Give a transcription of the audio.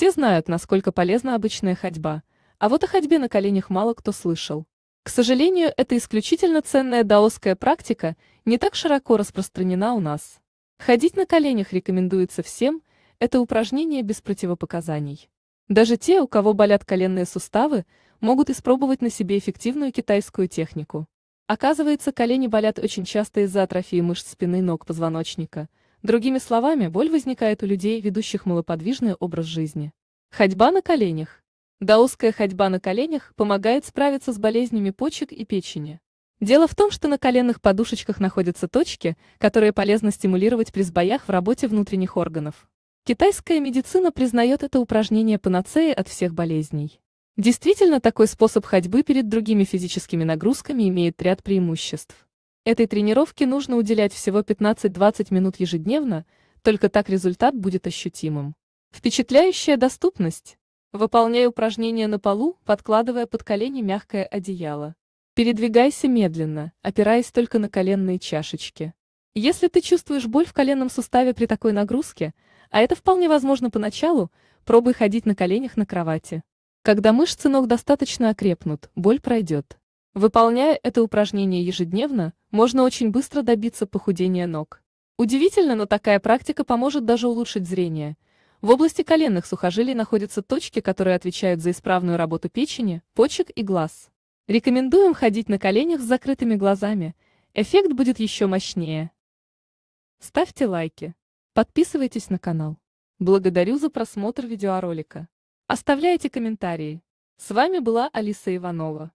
Все знают, насколько полезна обычная ходьба, а вот о ходьбе на коленях мало кто слышал. К сожалению, эта исключительно ценная даосская практика не так широко распространена у нас. Ходить на коленях рекомендуется всем, это упражнение без противопоказаний. Даже те, у кого болят коленные суставы, могут испробовать на себе эффективную китайскую технику. Оказывается, колени болят очень часто из-за атрофии мышц спины и ног позвоночника – Другими словами, боль возникает у людей, ведущих малоподвижный образ жизни. Ходьба на коленях. Даосская ходьба на коленях помогает справиться с болезнями почек и печени. Дело в том, что на коленных подушечках находятся точки, которые полезно стимулировать при сбоях в работе внутренних органов. Китайская медицина признает это упражнение панацеей от всех болезней. Действительно, такой способ ходьбы перед другими физическими нагрузками имеет ряд преимуществ. Этой тренировке нужно уделять всего 15-20 минут ежедневно, только так результат будет ощутимым. Впечатляющая доступность. Выполняй упражнения на полу, подкладывая под колени мягкое одеяло. Передвигайся медленно, опираясь только на коленные чашечки. Если ты чувствуешь боль в коленном суставе при такой нагрузке, а это вполне возможно поначалу, пробуй ходить на коленях на кровати. Когда мышцы ног достаточно окрепнут, боль пройдет. Выполняя это упражнение ежедневно, можно очень быстро добиться похудения ног. Удивительно, но такая практика поможет даже улучшить зрение. В области коленных сухожилий находятся точки, которые отвечают за исправную работу печени, почек и глаз. Рекомендуем ходить на коленях с закрытыми глазами. Эффект будет еще мощнее. Ставьте лайки. Подписывайтесь на канал. Благодарю за просмотр видеоролика. Оставляйте комментарии. С вами была Алиса Иванова.